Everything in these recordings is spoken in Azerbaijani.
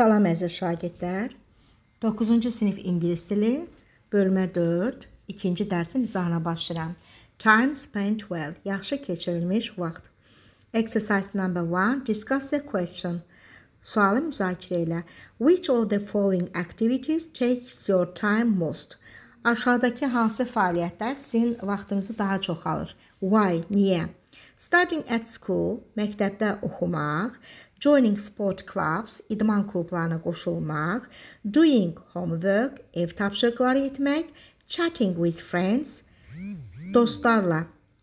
Salam əziz şagirdlər. 9-cu sinif ingilis dili, bölmə 4, ikinci dərsin izahına başlayıram. Time spent well, yaxşı keçirilmiş vaxt. Exercise number 1, discuss the question. Sualı müzakirə elə. Which of the following activities takes your time most? Aşağıdakı hansı fəaliyyətlər sizin vaxtınızı daha çox alır? Why? Niyə? Studying at school, məktəbdə oxumaq, joining sport clubs, idman klublarına qoşulmaq, doing homework, ev tapşırıqları etmək, chatting with friends, dostlarla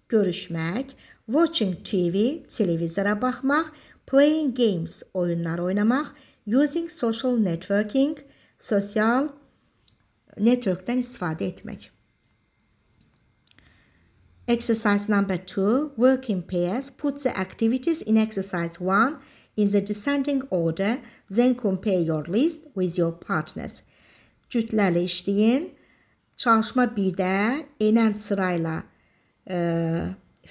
görüşmək, watching TV, televizora baxmaq, playing games, oyunlar oynamaq, using social networking, sosial networkdən istifadə etmək. Exercise number 2, work in pairs, put the activities in exercise 1 is a descending order, then compare your list with your partners. Cütlərlə işləyin. Çalışma 1-də enən sırayla e,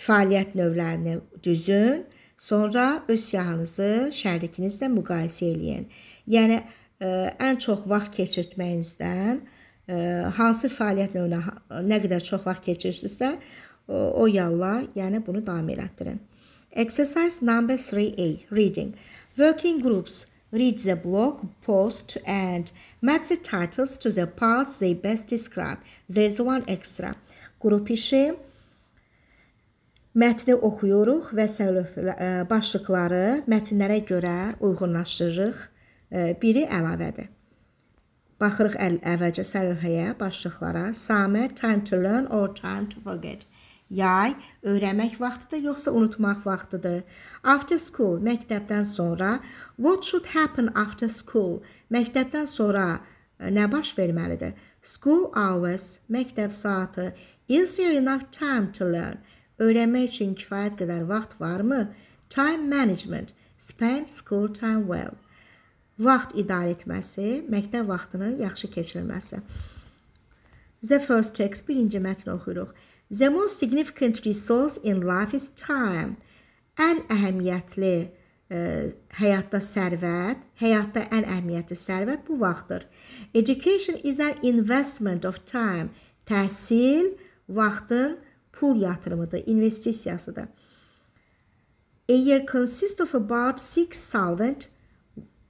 fəaliyyət növlərini düzün. Sonra öz siyahınızı şərdikinizlə müqayisə eləyin. Yəni ə, e, ən çox vaxt keçirtməyinizdən ə, e, hansı fəaliyyət növünə nə qədər çox vaxt keçirsinizsə, o, o yalla, yəni bunu davam elətdirin. Exercise number 3A reading. Working groups read the blog post and match the titles to the parts they best describe. There is one extra. Qrup işi mətni oxuyuruq və səlif, e, başlıqları mətnlərə görə uyğunlaşdırırıq. E, biri əlavədir. Baxırıq əl əvvəlcə səhifəyə, başlıqlara. Summer, time to learn or time to forget. Yay öyrənmək vaxtıdır yoxsa unutmaq vaxtıdır? After school məktəbdən sonra what should happen after school? Məktəbdən sonra e, nə baş verməlidir? School hours məktəb saatı is there enough time to learn? Öyrənmək üçün kifayət qədər vaxt varmı? Time management spend school time well. Vaxt idarə etməsi, məktəb vaxtının yaxşı keçirilməsi. The first text birinci mətni oxuyuruq the most significant resource in life is time. Ən əhəmiyyətli ə, e, həyatda sərvət, həyatda ən əhəmiyyətli sərvət bu vaxtdır. Education is an investment of time. Təhsil vaxtın pul yatırımıdır, investisiyasıdır. A year consists of about 6000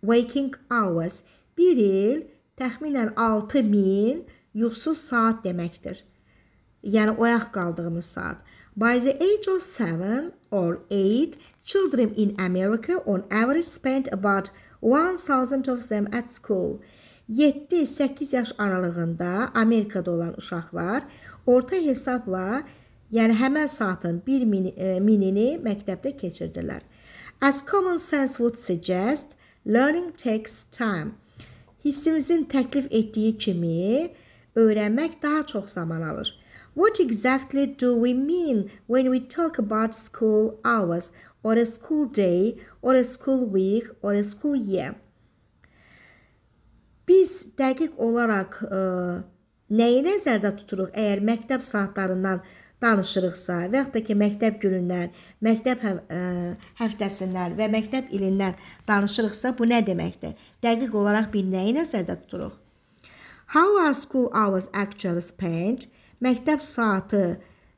waking hours. Bir il təxminən 6000 yuxusuz saat deməkdir yəni oyaq qaldığımız saat. By the age of 7 or 8, children in America on average spend about 1000 of them at school. 7-8 yaş aralığında Amerikada olan uşaqlar orta hesabla, yəni həmən saatın 1 min, e, minini məktəbdə keçirdilər. As common sense would suggest, learning takes time. Hissimizin təklif etdiyi kimi, öyrənmək daha çox zaman alır. What exactly do we mean when we talk about school hours or a school day or a school week or a school year? Biz dəqiq olaraq e, nəyi nəzərdə tuturuq? Əgər məktəb saatlarından danışırıqsa və yaxud da ki, məktəb günündən, məktəb e, həftəsindən və məktəb ilindən danışırıqsa, bu nə deməkdir? Dəqiq olaraq bir nəyi nəzərdə tuturuq? How are school hours actually spent? məktəb saatı ə,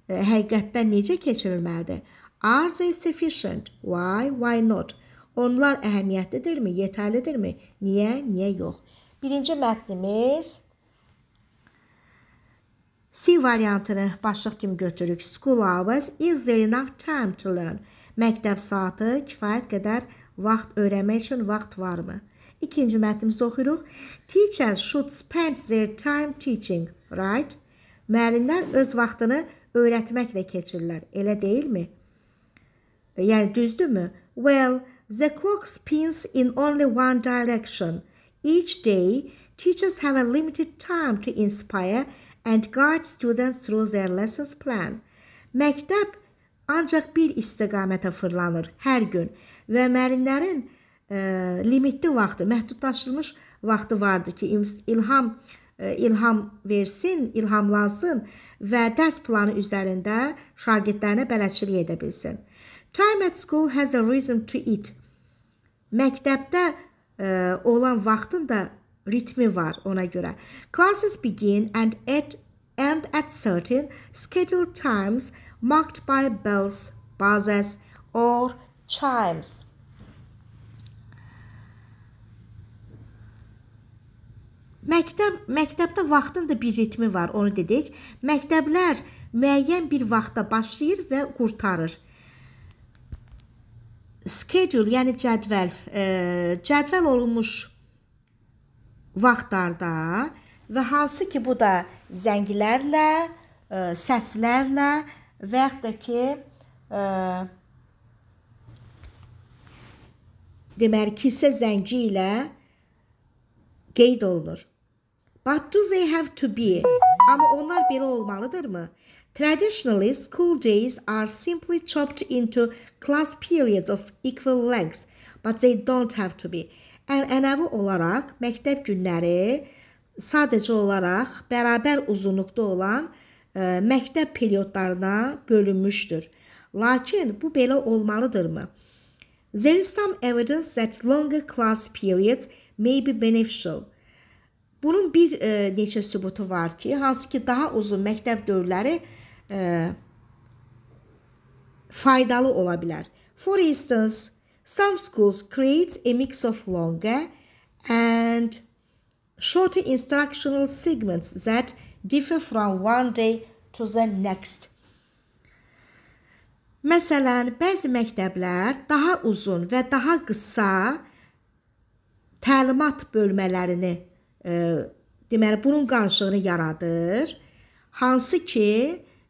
e, həqiqətdən necə keçirilməlidir? Are they sufficient? Why? Why not? Onlar əhəmiyyətlidirmi? Yetərlidirmi? Niyə? Niyə yox? Birinci mətnimiz C variantını başlıq kimi götürürük. School hours is there enough time to learn? Məktəb saatı kifayət qədər vaxt öyrənmək üçün vaxt varmı? İkinci mətnimizi oxuyuruq. Teachers should spend their time teaching, right? Müəllimlər öz vaxtını öyrətməklə keçirirlər, elə deyilmi? Yəni düzdürmü? Well, the clock spins in only one direction. Each day, teachers have a limited time to inspire and guide students through their lessons plan. Məktəb ancaq bir istiqamətə fırlanır hər gün və müəllimlərin ə, limitli vaxtı, məhdudlaşdırılmış vaxtı vardı ki, ilham E, ilham versin, ilhamlansın və dərs planı üzərində şagirdlərinə bələdçilik edə bilsin. Time at school has a rhythm to it. Məktəbdə ə, e, olan vaxtın da ritmi var ona görə. Classes begin and at and at certain scheduled times marked by bells, buzzers or chimes. Məktəb məktəbdə vaxtın da bir ritmi var, onu dedik. Məktəblər müəyyən bir vaxtda başlayır və qurtarır. Schedule, yəni cədvəl, e, cədvəl olunmuş vaxtlarda və hansı ki bu da zənglərlə, e, səslərlə və yaxud da ki e, deməli kilsə zəngi ilə qeyd olunur. But do they have to be? Ama onlar belə olmalıdır mı? Traditionally, school days are simply chopped into class periods of equal length, but they don't have to be. Ənənəvi olaraq məktəb günləri sadəcə olaraq bərabər uzunluqda olan ə, e, məktəb periodlarına bölünmüşdür. Lakin bu belə olmalıdırmı? There is some evidence that longer class periods may be beneficial. Bunun bir e, neçə sübutu var ki, hansı ki daha uzun məktəb dövrləri e, faydalı ola bilər. For instance, some schools create a mix of longer and shorter instructional segments that differ from one day to the next. Məsələn, bəzi məktəblər daha uzun və daha qısa təlimat bölmələrini deməli bunun qarışığını yaradır. Hansı ki,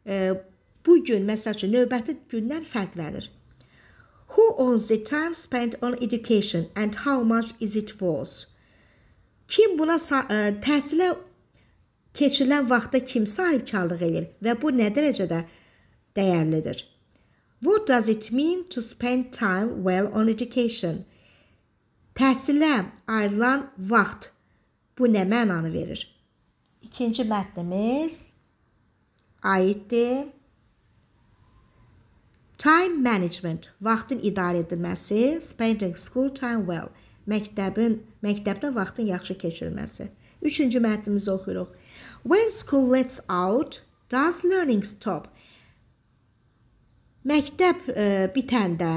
e, bu gün məsəl üçün növbəti gündən fərqlənir. Who owns the time spent on education and how much is it worth? Kim buna e, təhsilə keçirilən vaxta kim sahibkarlıq edir və bu nə dərəcədə dəyərlidir? What does it mean to spend time well on education? Təhsilə ayrılan vaxt Bu nə mənanı verir? İkinci mətnimiz aiddir. Time management, vaxtın idarə edilməsi, spending school time well, məktəbin məktəbdə vaxtın yaxşı keçirilməsi. Üçüncü mətnimizi oxuyuruq. When school lets out, does learning stop? Məktəb ə, e, bitəndə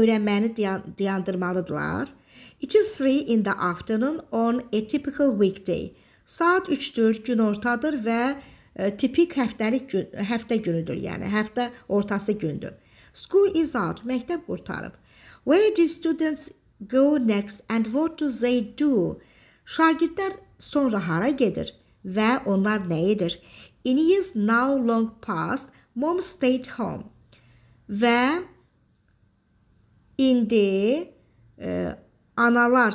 öyrənməni dayandırmalıdırlar. Diyan, It is 3 in the afternoon on a typical weekday. Saat 3-dür, gün ortadır və ə, e, tipik həftəlik gün, həftə günüdür, yəni həftə ortası gündür. School is out, məktəb qurtarıb. Where do students go next and what do they do? Şagirdlər sonra hara gedir və onlar nə edir? It is now long past. Mom stayed home. Və indi ə, e, analar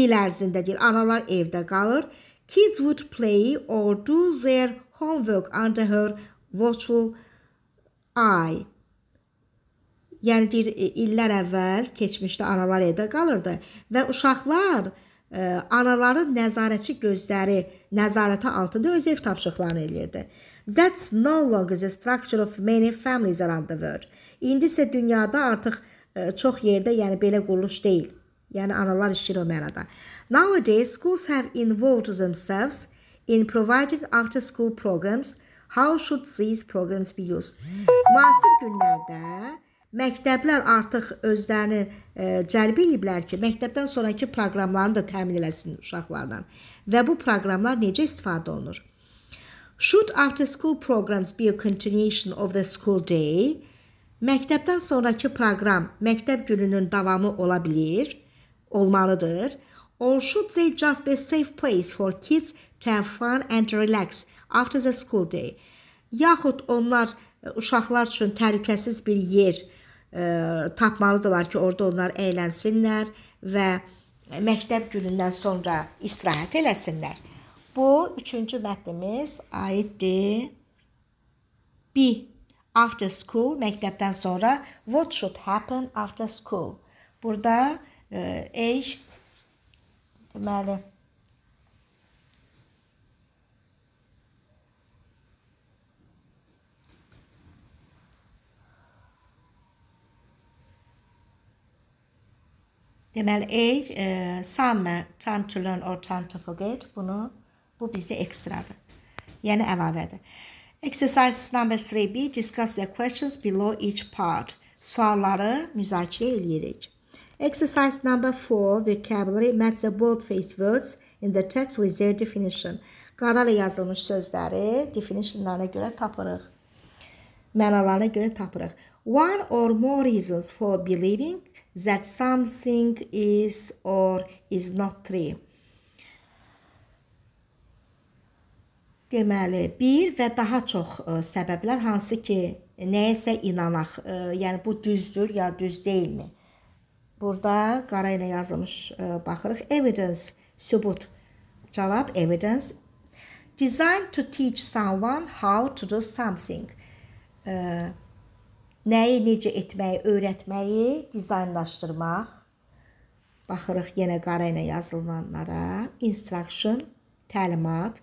il ərzində deyil, analar evdə qalır. Kids would play or do their homework under her watchful eye. Yəni deyir, e, illər əvvəl keçmişdə analar evdə qalırdı və uşaqlar ə, e, anaların nəzarətçi gözləri nəzarəti altında öz ev tapşırıqlarını eləyirdi. That's no longer the structure of many families around the world. İndi isə dünyada artıq ə, E, çox yerdə yəni belə quruluş deyil. Yəni analar işləyir o mənada. Nowadays schools have involved themselves in providing after school programs. How should these programs be used? Müasir günlərdə məktəblər artıq özlərini ə, e, cəlb ediblər ki, məktəbdən sonrakı proqramlarını da təmin eləsin uşaqlarla. Və bu proqramlar necə istifadə olunur? Should after school programs be a continuation of the school day? Məktəbdən sonrakı proqram məktəb gününün davamı ola bilər, olmalıdır. Or should they just be a safe place for kids to have fun and relax after the school day? Yaxud onlar e, uşaqlar üçün təhlükəsiz bir yer ə, e, tapmalıdırlar ki, orada onlar əylənsinlər və məktəb günündən sonra istirahət eləsinlər. Bu üçüncü mətnimiz aiddir. B After school, məktəbdən sonra what should happen after school? Burada e, age deməli Deməli, age, e, summer, time to learn or time to forget. Bunu, bu bizdə ekstradır. Yəni əlavədir. Exercise number 3B discuss the questions below each part. Sualları müzakirə eləyirik. Exercise number 4 vocabulary match the bold-faced words in the text with their definition. Qararla yazılmış sözləri definitionlarına görə tapırıq. Mənalarına görə tapırıq. One or more reasons for believing that something is or is not true. Deməli, bir və daha çox e, səbəblər hansı ki, nəyəsə inanaq, e, yəni bu düzdür ya düz deyilmi? Burada qara ilə yazılmış e, baxırıq. Evidence, sübut. Cavab evidence. Designed to teach someone how to do something. Nəyi necə etməyi, öyrətməyi dizaynlaşdırmaq. Baxırıq yenə qara ilə yazılmanlara. Instruction, təlimat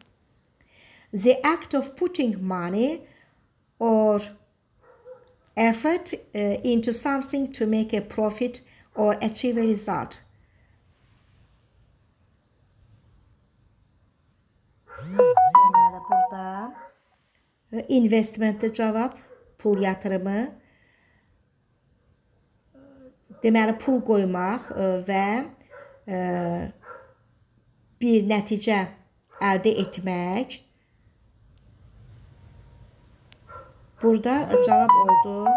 the act of putting money or effort uh, into something to make a profit or achieve a result. Deməli burada investmentdə cavab pul yatırımı deməli pul qoymaq e, və e, bir nəticə əldə etmək Burada cavab oldu.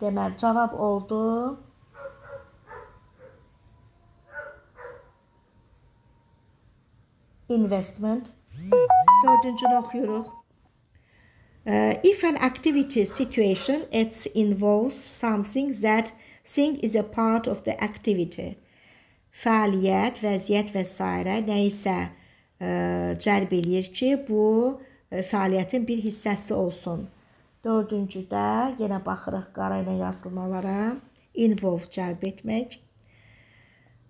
Deməli, cavab oldu. Investment. Dördüncünü oxuyuruq. Uh, if an activity situation it involves something that thing is a part of the activity fəaliyyət, vəziyyət və s. nəyisə ə, e, cəlb eləyir ki, bu E, fəaliyyətin bir hissəsi olsun. Dördüncüdə yenə baxırıq qara ilə yazılmalara. Involve cəlb etmək.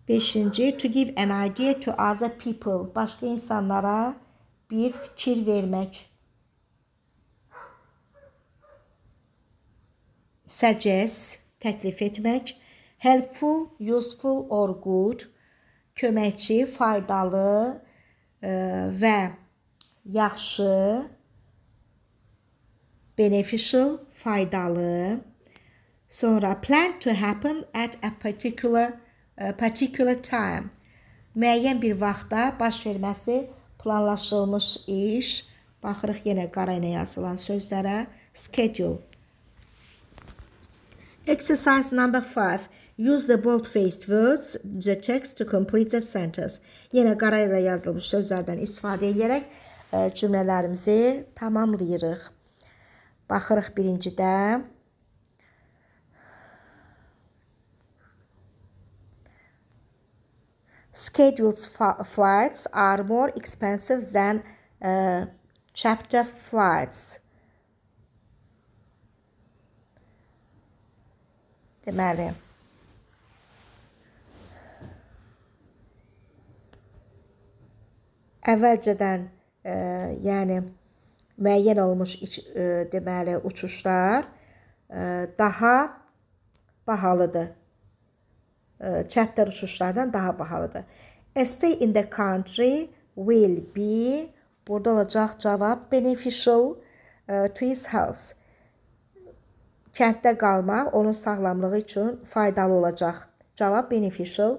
Beşinci, to give an idea to other people. Başqa insanlara bir fikir vermək. Suggest, təklif etmək. Helpful, useful or good. Köməkçi, faydalı ə, e, və yaxşı, beneficial, faydalı. Sonra planned to happen at a particular a particular time. Müəyyən bir vaxtda baş verməsi planlaşılmış iş. Baxırıq yenə qara ilə yazılan sözlərə. Schedule. Exercise number 5. Use the bold-faced words, the text to complete the sentence. Yenə qara ilə yazılmış sözlərdən istifadə edərək cümlələrimizi tamamlayırıq. Baxırıq birincidə. Scheduled flights are more expensive than uh, chapter flights. Deməli, əvvəlcədən e, yəni müəyyən olmuş iç, e, deməli uçuşlar e, daha bahalıdır. E, çəptər uçuşlardan daha bahalıdır. A stay in the country will be burada olacaq cavab beneficial e, to his health. Kənddə qalmaq onun sağlamlığı üçün faydalı olacaq. Cavab beneficial.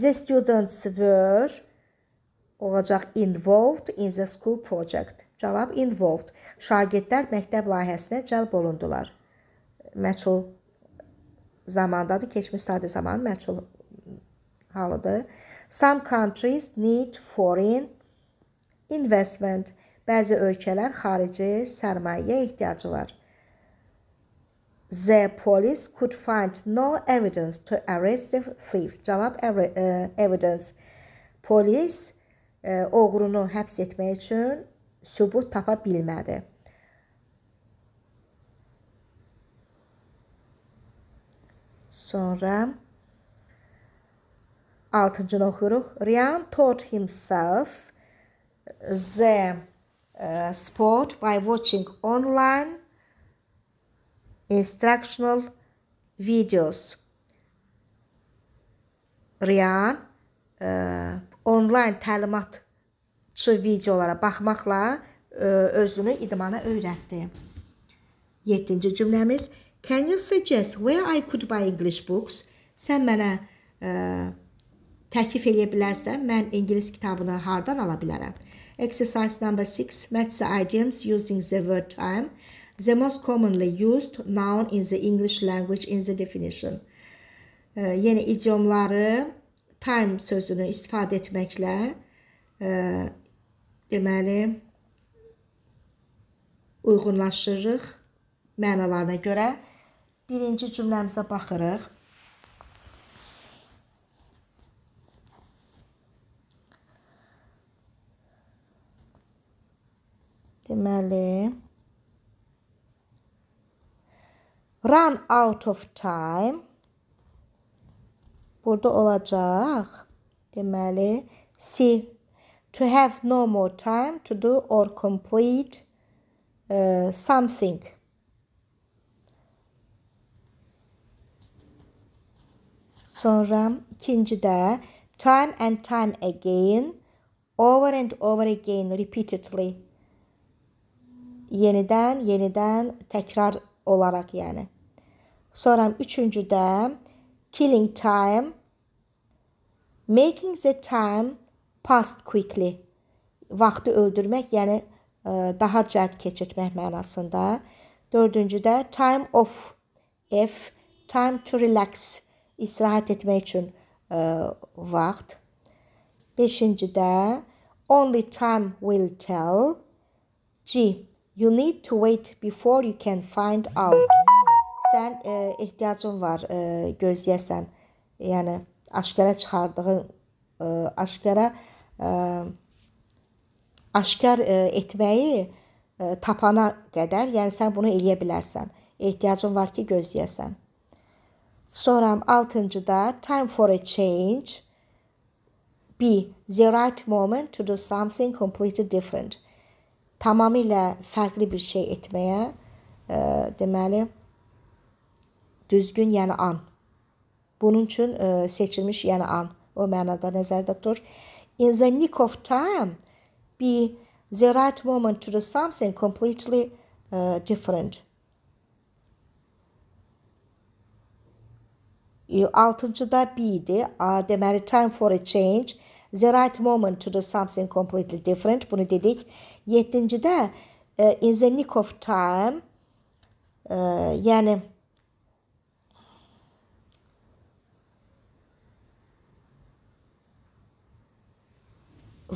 The students were olacaq involved in the school project. Cavab involved. Şagirdlər məktəb layihəsinə cəlb olundular. Məçul zamandadır, keçmiş sadə zamanı məçul halıdır. Some countries need foreign investment. Bəzi ölkələr xarici sərmayə ehtiyacı var. The police could find no evidence to arrest the thief. Cavab e, evidence. Police oğrunu həbs etmək üçün sübut tapa bilmədi. Sonra 6-cını oxuyuruq. Ryan taught himself the uh, sport by watching online instructional videos. Ryan uh, onlayn təlimatçı videolara baxmaqla ə, e, özünü idmana öyrətdi. 7-ci cümləmiz Can you suggest where I could buy English books? Sən mənə ə, e, təklif edə bilərsən, mən ingilis kitabını hardan ala bilərəm? Exercise number 6, match the idioms using the word time, the most commonly used noun in the English language in the definition. Ə, e, yəni idiomları time sözünü istifadə etməklə e, deməli uyğunlaşdırırıq mənalarına görə. Birinci cümləmizə baxırıq. Deməli run out of time Burada olacaq deməli C. To have no more time to do or complete uh, something. Sonra ikinci də time and time again, over and over again repeatedly. Yenidən, yenidən təkrar olaraq yəni. Sonra üçüncü də killing time, making the time pass quickly. Vaxtı öldürmək, yəni e, daha cəld keçirtmək mənasında. Dördüncü də time off. F time to relax. İstirahət etmək üçün ə, e, vaxt. Beşinci də only time will tell. G you need to wait before you can find out sən e, ehtiyacın var, e, gözləyəsən. Yəni aşkara çıxardığın e, aşkara e, aşkar e, etməyi e, tapana qədər, yəni sən bunu eləyə bilərsən. Ehtiyacın var ki, gözləyəsən. Sonra 6-cıda time for a change. B. The right moment to do something completely different. Tamamilə fərqli bir şey etməyə, e, deməli, düzgün yani an. Bunun için ə, e, seçilmiş yani an o mənada nəzərdə dur. In the nick of time be the right moment to do something completely uh, different. E, altıncıda B idi. Deməli time for a change. The right moment to do something completely different. Bunu dedik. Yedincidə in the nick of time. yani.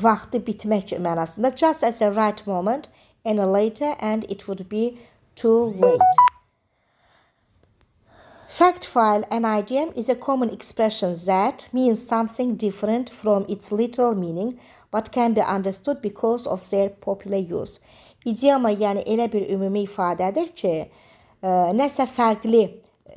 vaxtı bitmək mənasında just at the right moment and later and it would be too late. Fact file an idiom is a common expression that means something different from its literal meaning but can be understood because of their popular use. İdioma yəni elə bir ümumi ifadədir ki, ə, e, nəsə fərqli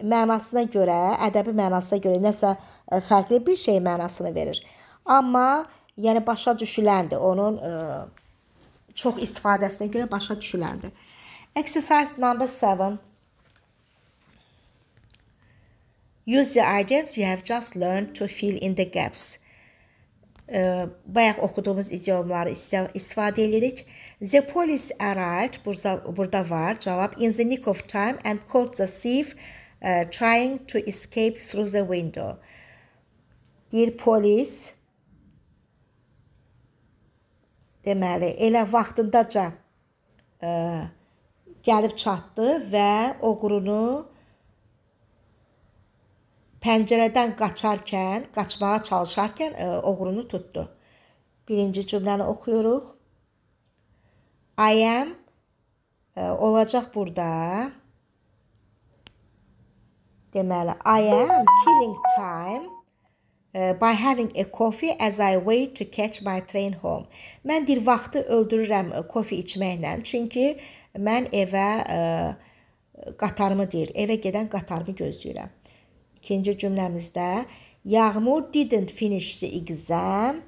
mənasına görə, ədəbi mənasına görə nəsə ə, e, fərqli bir şey mənasını verir. Amma yəni başa düşüləndir. Onun ə, e, çox istifadəsinə görə başa düşüləndir. Exercise number 7. Use the items you have just learned to fill in the gaps. Ə, e, bayaq oxuduğumuz idiomları istifadə edirik. The police arrived, burada, burada var cavab, in the nick of time and caught the thief uh, trying to escape through the window. Deyir polis deməli, elə vaxtındaca ə, e, gəlib çatdı və oğrunu pəncərədən qaçarkən, qaçmağa çalışarkən ə, e, oğrunu tutdu. Birinci cümləni oxuyuruq. I am ə, e, olacaq burada. Deməli, I am killing time uh, by having a coffee as I wait to catch my train home. Mən bir vaxtı öldürürəm kofe e, içməklə, çünki mən evə uh, qatarımı deyir, evə gedən qatarımı gözləyirəm. İkinci cümləmizdə Yağmur didn't finish the exam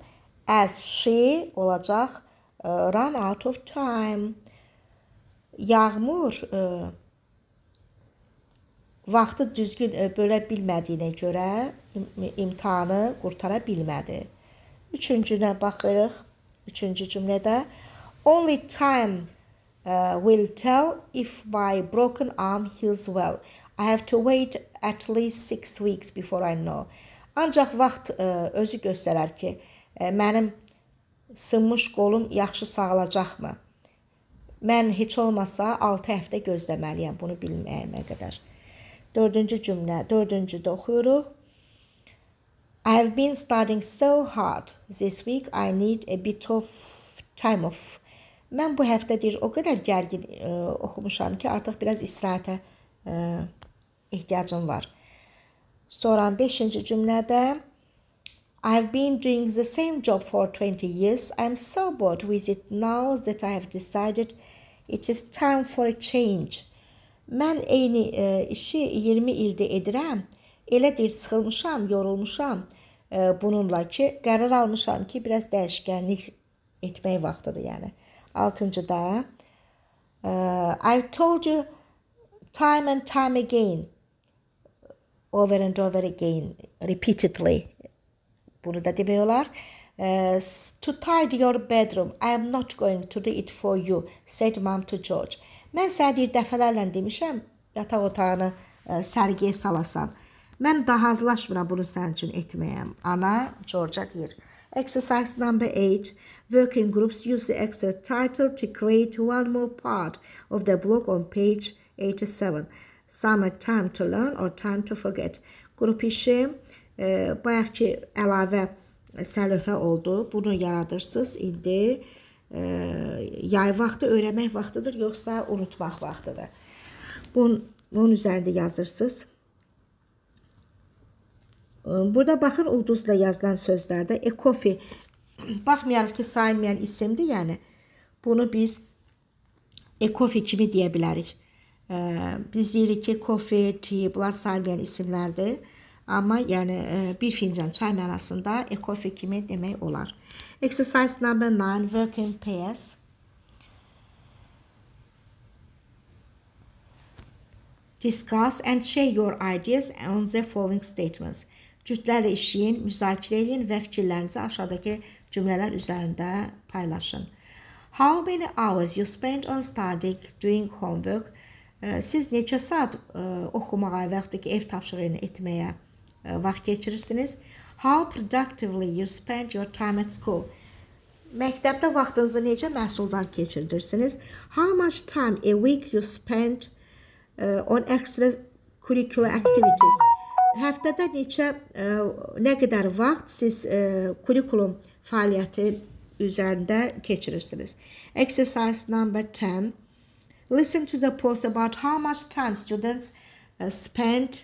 as she olacaq uh, run out of time. Yağmur uh, vaxtı düzgün bölə bilmədiyinə görə imtahanı qurtara bilmədi. Üçüncünə baxırıq. Üçüncü cümlədə only time uh, will tell if my broken arm heals well. I have to wait at least 6 weeks before I know. Ancaq vaxt ə, uh, özü göstərər ki, ə, uh, mənim sınmış qolum yaxşı sağalacaqmı? Mən heç olmasa 6 həftə gözləməliyəm bunu bilməyimə qədər. 4-cü cümlə, 4-cüdə oxuyuruq. I have been studying so hard. This week I need a bit of time off. Mən bu həftə deyir, o qədər gərgin ə, e, oxumuşam ki, artıq biraz istirahətə ə, e, ehtiyacım var. Sonra 5-ci cümlədə I have been doing the same job for 20 years. I am so bored with it now that I have decided it is time for a change. Mən eyni ə, e, işi 20 ildir edirəm. Elə deyir, sıxılmışam, yorulmuşam e, bununla ki, qərar almışam ki, biraz dəyişkənlik etmək vaxtıdır, yəni. 6-cıda e, I told you time and time again over and over again repeatedly bunu da demək olar. E, to tidy your bedroom, I am not going to do it for you, said mom to George. Mən sənə deyir dəfələrlə demişəm, yataq otağını sərgiyə salasan. Mən daha hazırlaşmıram bunu sənin üçün etməyə. Ana, Georgia deyir. Exercise number 8. Working groups use the extra title to create one more part of the blog on page 87. Summer time to learn or time to forget. Qrup işi e, bayaq ki əlavə səlöfə oldu. Bunu yaradırsınız. İndi e, yay vaxtı öyrənmək vaxtıdır yoxsa unutmaq vaxtıdır. Bunun, bunun üzərində yazırsınız. Burada baxın ulduzla yazılan sözlərdə ekofi baxmayaraq ki, sayılmayan isimdir, yəni bunu biz ekofi kimi deyə bilərik. E, biz deyirik ki, kofe, ti, bunlar sayılmayan isimlərdir. Amma yəni e, bir fincan çay mənasında ekofi kimi demək olar. Exercise number 9 working pairs. Discuss and share your ideas on the following statements. Cütlərlə işləyin, müzakirə edin və fikirlərinizi aşağıdakı cümlələr üzərində paylaşın. How many hours you spend on studying, doing homework? Siz neçə saat oxumağa və yaxud da ki, ev tapşırığını etməyə vaxt keçirirsiniz? How productively you spend your time at school? Məktəbdə vaxtınızı necə məhsuldar keçirirsiniz? How much time a week you spend uh, on extra curricular activities? Həftədə neçə ə, e, nə qədər vaxt siz ə, e, kurikulum fəaliyyəti üzərində keçirirsiniz? Exercise number 10. Listen to the post about how much time students uh, spend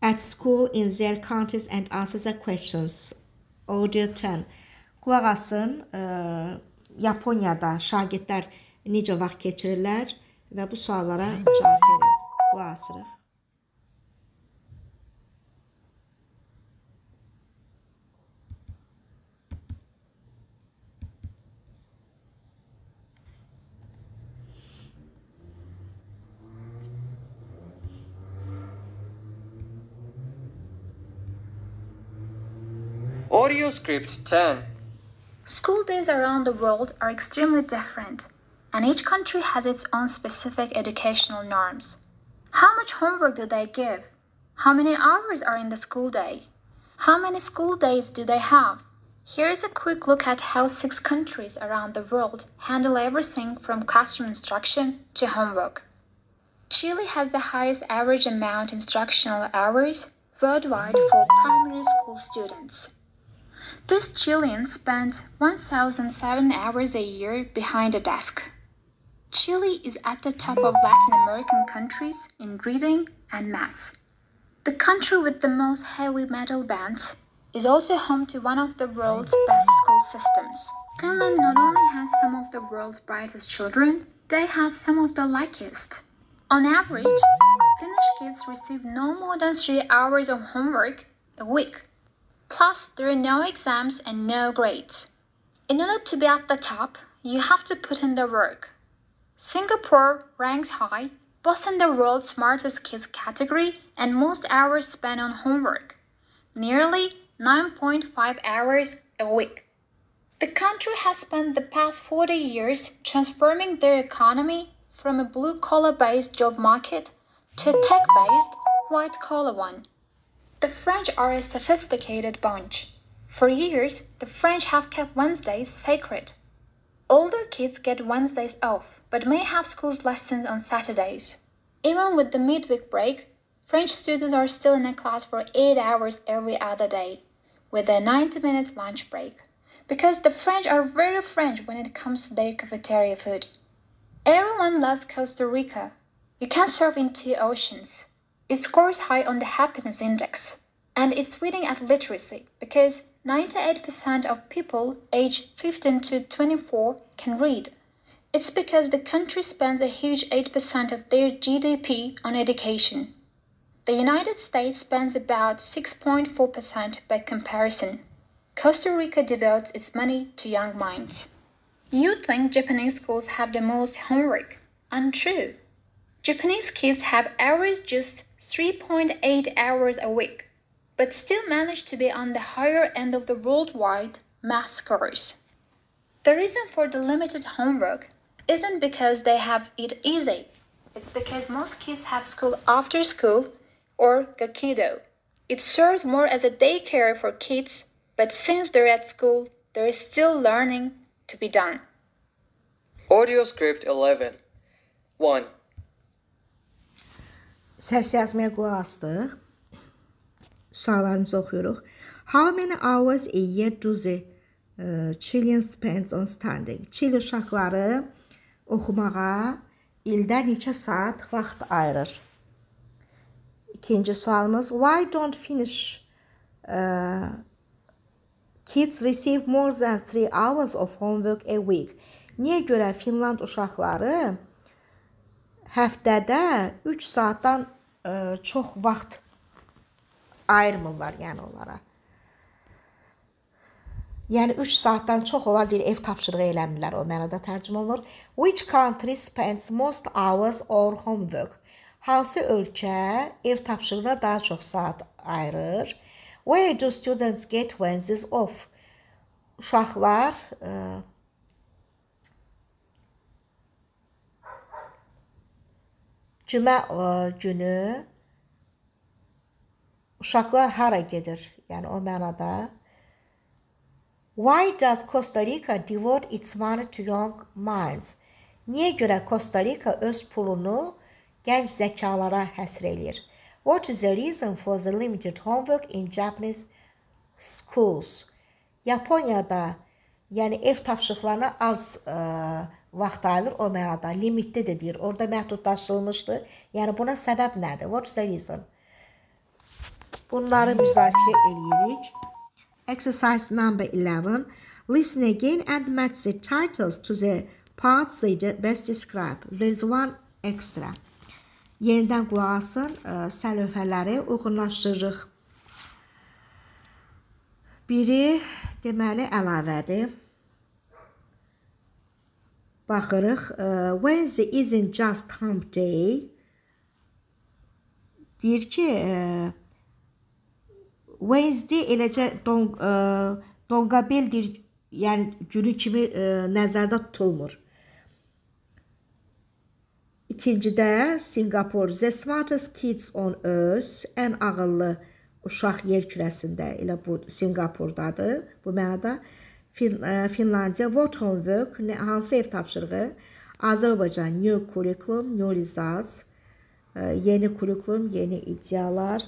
at school in their countries and answer the questions. Audio 10. Qulaq asın, ə, Yaponiyada şagirdlər necə vaxt keçirirlər və bu suallara cavab verin. Qulaq asırıq. Audio script 10 School days around the world are extremely different, and each country has its own specific educational norms. How much homework do they give? How many hours are in the school day? How many school days do they have? Here is a quick look at how six countries around the world handle everything from classroom instruction to homework. Chile has the highest average amount instructional hours worldwide for primary school students. This Chilean spends 1,007 hours a year behind a desk. Chile is at the top of Latin American countries in reading and math. The country with the most heavy metal bands is also home to one of the world's best school systems. Finland not only has some of the world's brightest children, they have some of the luckiest. On average, Finnish kids receive no more than three hours of homework a week plus there are no exams and no grades. In order to be at the top, you have to put in the work. Singapore ranks high, both in the world's smartest kids category and most hours spent on homework, nearly 9.5 hours a week. The country has spent the past 40 years transforming their economy from a blue collar based job market to a tech based white collar one. The French are a sophisticated bunch. For years, the French have kept Wednesdays sacred. Older kids get Wednesdays off, but may have school's lessons on Saturdays. Even with the midweek break, French students are still in a class for 8 hours every other day, with a 90 minute lunch break, because the French are very French when it comes to their cafeteria food. Everyone loves Costa Rica. You can surf in two oceans it scores high on the happiness index, and it's winning at literacy because 98% of people aged 15 to 24 can read. It's because the country spends a huge 8% of their GDP on education. The United States spends about 6.4% by comparison. Costa Rica devotes its money to young minds. You think Japanese schools have the most homework? Untrue. Japanese kids have average just 3.8 hours a week, but still managed to be on the higher end of the worldwide math scores. The reason for the limited homework isn't because they have it easy. It's because most kids have school after school or Gakido. It serves more as a daycare for kids, but since they're at school, there is still learning to be done. Audio script 11 1. səs yazmaya qulaq astıq. Suallarımızı oxuyuruq. How many hours a year do the uh, children spend on studying? Çil uşaqları oxumağa ildə neçə saat vaxt ayırır? İkinci sualımız why don't finish uh, kids receive more than 3 hours of homework a week? Niyə görə Finland uşaqları həftədə 3 saatdan ə, e, çox vaxt ayırmırlar yəni onlara. Yəni 3 saatdan çox onlar deyir ev tapşırığı eləmirlər o mənada tərcümə olunur. Which country spends most hours or homework? Hansı ölkə ev tapşırığına daha çox saat ayırır? Where do students get Wednesdays off? Uşaqlar ə, e, Cümə e, günü uşaqlar hara gedir? Yəni o mənada Why does Costa Rica devote its money to young minds? Niyə görə Costa Rica öz pulunu gənc zəkalara həsr eləyir? What is the reason for the limited homework in Japanese schools? Yaponiyada, yəni ev tapşırıqlarına az ə, e, vaxt ayılır omerada, limitdə də deyir. Orada məhdudlaşılmışdır. Yəni buna səbəb nədir? What's the reason? Bunları müzakirə eləyirik. Exercise number 11. Listen again and match the titles to the parts they best describe. There is one extra. Yenidən qulaq asın, e, səlövhələri uyğunlaşdırırıq. Biri deməli əlavədir. Baxırıq. E, Wednesday isn't just hump day. Deyir ki, e, Wednesday eləcə don, e, donqabeldir, yəni günü kimi nəzərdə tutulmur. İkincidə Singapur the smartest kids on earth, ən ağıllı uşaq yer kürəsində elə bu Singapurdadır bu mənada. E, Finlandiya Work on Work nə, hansı ev tapşırığı? Azərbaycan New Curriculum, New Results, e, yeni kurikulum, yeni iddialar.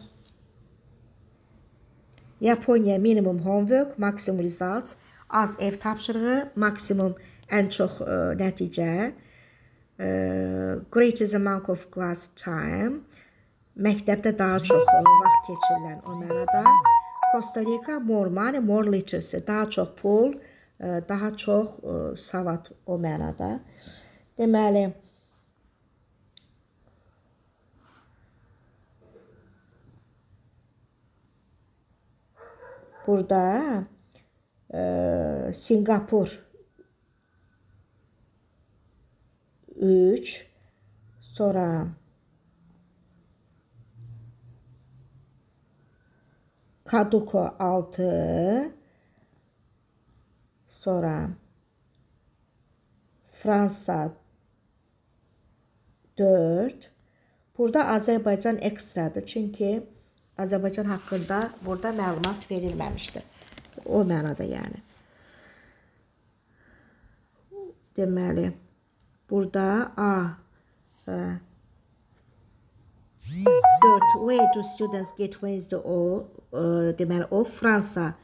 Yaponiya Minimum Homework, Maximum Results, az ev tapşırığı, maksimum ən çox ə, e, nəticə. Ə, greatest amount of class time məktəbdə daha çox vaxt keçirilən o mənada Costa-Rica, mor mare, mor liçesi. Daha çox pul, eh, daha eh, çox savad o mənada. Deməli, burada ə, eh, Singapur 3, sonra Kaduko 6 sonra Fransa 4 Burada Azərbaycan ekstradır. Çünki Azərbaycan haqqında burada məlumat verilməmişdir. O mənada yəni. Deməli, burada A 4 Where do students get Wednesday or deməli o Fransa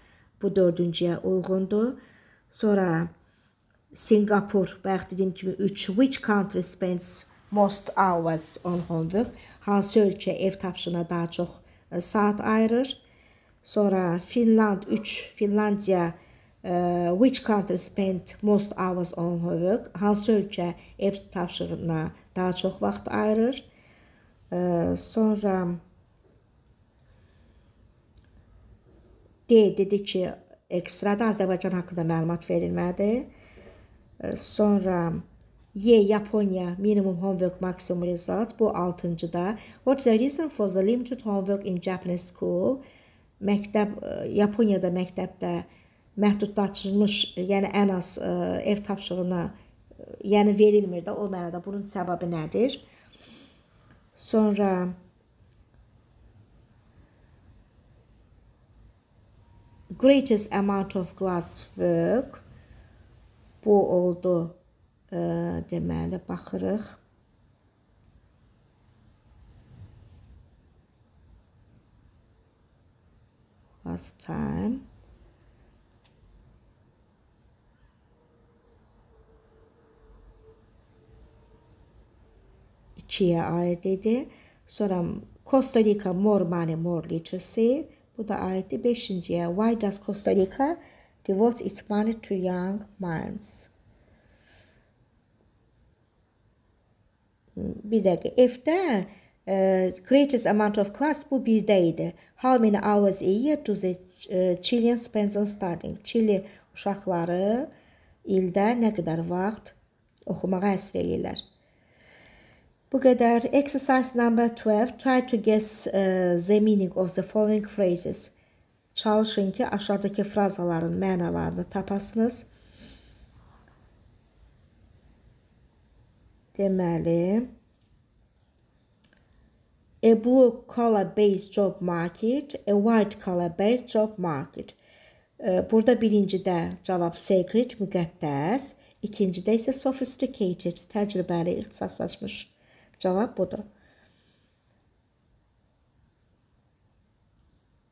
bu dördüncüyə uyğundur. Sonra Singapur, bayaq dediyim kimi 3 which country spends most hours on homework? Hansı ölkə ev tapşırığına daha çox ə, saat ayırır? Sonra Finland 3, Finlandiya ə, which country spent most hours on homework? Hansı ölkə ev tapşırığına daha çox vaxt ayırır? Ə, sonra D dedi ki, ekstrada Azərbaycan haqqında məlumat verilməlidir. Sonra Y Yaponiya minimum homework maximum results bu 6-cıda. What's the reason for the limited homework in Japanese school? Məktəb e, Yaponiyada məktəbdə məhdudlaşdırılmış, e, yəni ən az ə, e, ev tapşırığına yəni verilmir də o mənada. Bunun səbəbi nədir? Sonra greatest amount of glass work bu oldu e, deməli baxırıq last time ikiyə aid idi sonra Costa Rica more money more literacy Bu da aiddir. Beşinciyə, why does Costa Rica devote its money to young minds? Hmm, bir dəqiqə. F-də uh, greatest amount of class bu birdə idi. How many hours a year do the uh, Chilean spends on studying? Chili uşaqları ildə nə qədər vaxt oxumağa həsr eləyirlər? Bu qədər. Exercise number 12. Try to guess uh, the meaning of the following phrases. Çalışın ki, aşağıdakı frazaların mənalarını tapasınız. Deməli, a blue collar based job market, a white collar based job market. E, burada birincidə cavab sacred, müqəddəs, ikincidə isə sophisticated, təcrübəli, ixtisaslaşmış. Cevap budur.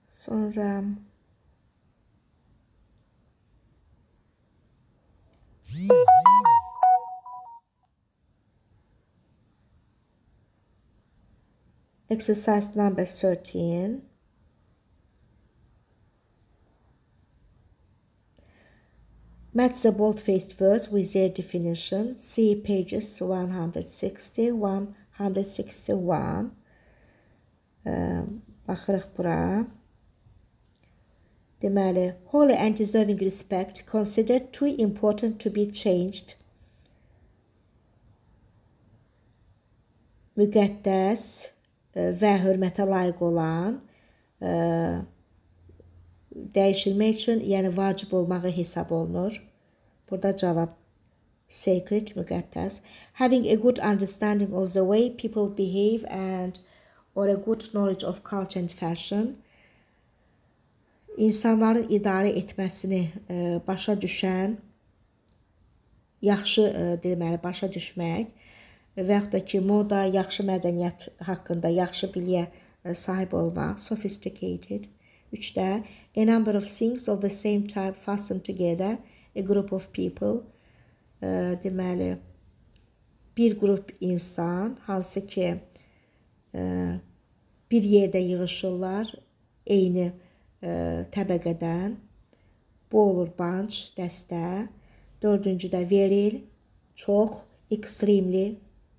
Sonra Exercise number 13. Match the bold-faced words with their definition. See pages 160, 161. Um, baxırıq bura. Deməli, holy and deserving respect considered too important to be changed. Müqəddəs uh, və hörmətə layiq olan ə, uh, dəyişilmək üçün, yəni vacib olmağı hesab olunur. Burada cavab sacred müqəddəs. Having a good understanding of the way people behave and or a good knowledge of culture and fashion insanların idarə etməsini ə, e, başa düşən yaxşı ə, e, deməli başa düşmək və yaxud da ki, moda, yaxşı mədəniyyət haqqında yaxşı biliyə ə, e, sahib olmaq, sophisticated 3-də a number of things of the same type fastened together, a group of people. E, deməli bir qrup insan hansı ki e, bir yerdə yığılırlar, eyni e, təbəqədən. Bu olur bunch, dəstə. 4-cüdə veril, çox, extremely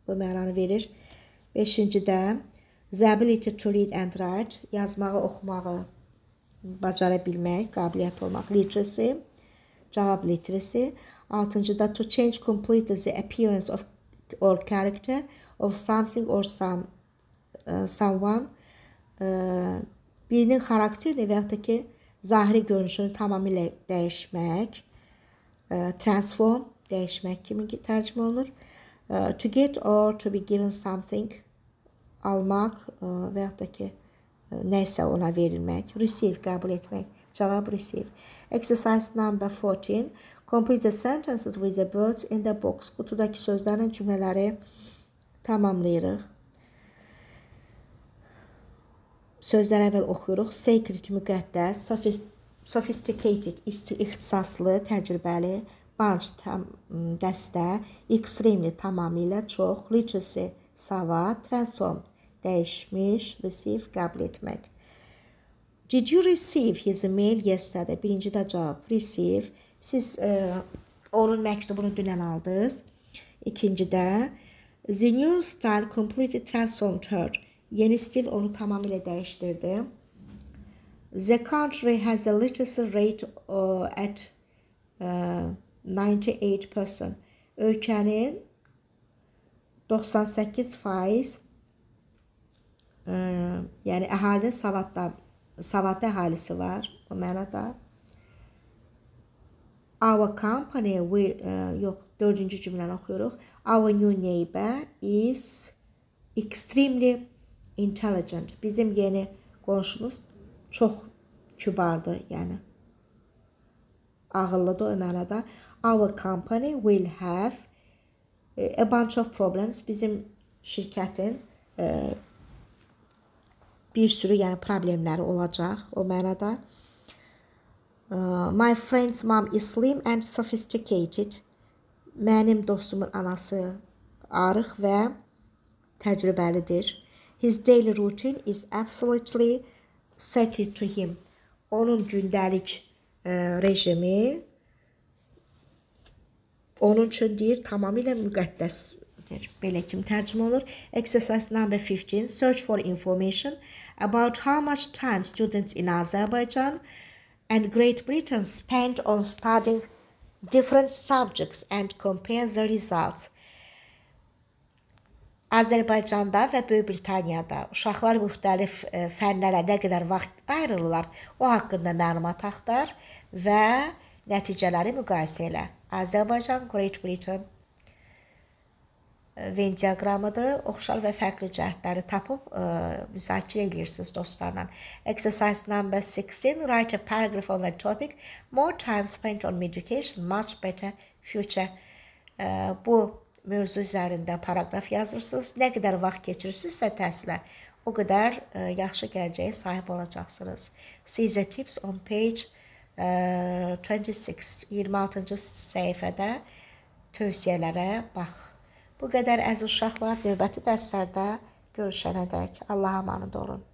bu mənanı verir. 5-cidə the ability to read and write, yazmağı, oxumağı bacara bilmək, qabiliyyət olmaq literacy, cavab literacy. Altıncıda to change completely the appearance of or character of something or some uh, someone uh, birinin xarakterini və yaxud da ki zahiri görünüşünü tamamilə dəyişmək, uh, transform dəyişmək kimi tərcümə olunur. Uh, to get or to be given something almaq uh, və yaxud da ki nəsə ona verilmək, receive qəbul etmək, cavab receive. Exercise number 14. Complete the sentences with the words in the box. Qutudakı sözlərlə cümlələri tamamlayırıq. Sözləri əvvəl oxuyuruq. Sacred, müqəddəs, sophisticated, ixtisaslı, təcrübəli, bunch, tam, dəstə, extremely, tamamilə çox, literacy, savad, transform, dəyişmiş, receive qəbul etmək. Did you receive his email yesterday? Birinci də cavab receive. Siz ə, e, onun məktubunu dünən aldınız. İkincidə the new style completely transformed her. Yeni stil onu tamamilə dəyişdirdi. The country has a literacy rate uh, at uh, e, 98%. Ölkənin 98% yəni əhalinin savadda savadlı əhalisi var o mənada. Our company we uh, yox, 4-cü cümləni oxuyuruq. Our new neighbor is extremely intelligent. Bizim yeni qonşumuz çox kübardır, yəni ağıllıdır o mənada. Our company will have e, a bunch of problems. Bizim şirkətin ə, e, bir sürü yəni problemləri olacaq o mənada. My friend's mom is slim and sophisticated. Mənim dostumun anası arıq və təcrübəlidir. His daily routine is absolutely sacred to him. Onun gündəlik ə, rejimi onun üçün deyir tamamilə müqəddəs deməkdir. Belə kim tərcümə olur? Exercise number 15 search for information about how much time students in Azerbaijan and Great Britain spend on studying different subjects and compare the results. Azərbaycanda və Böyük Britaniyada uşaqlar müxtəlif e, fənlərə nə qədər vaxt ayırırlar, o haqqında məlumat axtar və nəticələri müqayisə elə. Azərbaycan, Great Britain Venn diaqramıdır. Oxşar və fərqli cəhətləri tapıb ə, e, müzakirə edirsiniz dostlarla. Exercise number 16, write a paragraph on the topic more time spent on education much better future. Ə, e, bu mövzu üzərində paraqraf yazırsınız. Nə qədər vaxt keçirirsinizsə təhsilə, o qədər ə, e, yaxşı gələcəyə sahib olacaqsınız. See the tips on page ə, 26, 26-cı səhifədə tövsiyələrə bax Bu qədər əziz uşaqlar, növbəti dərslərdə görüşənədək Allaha emanet olun.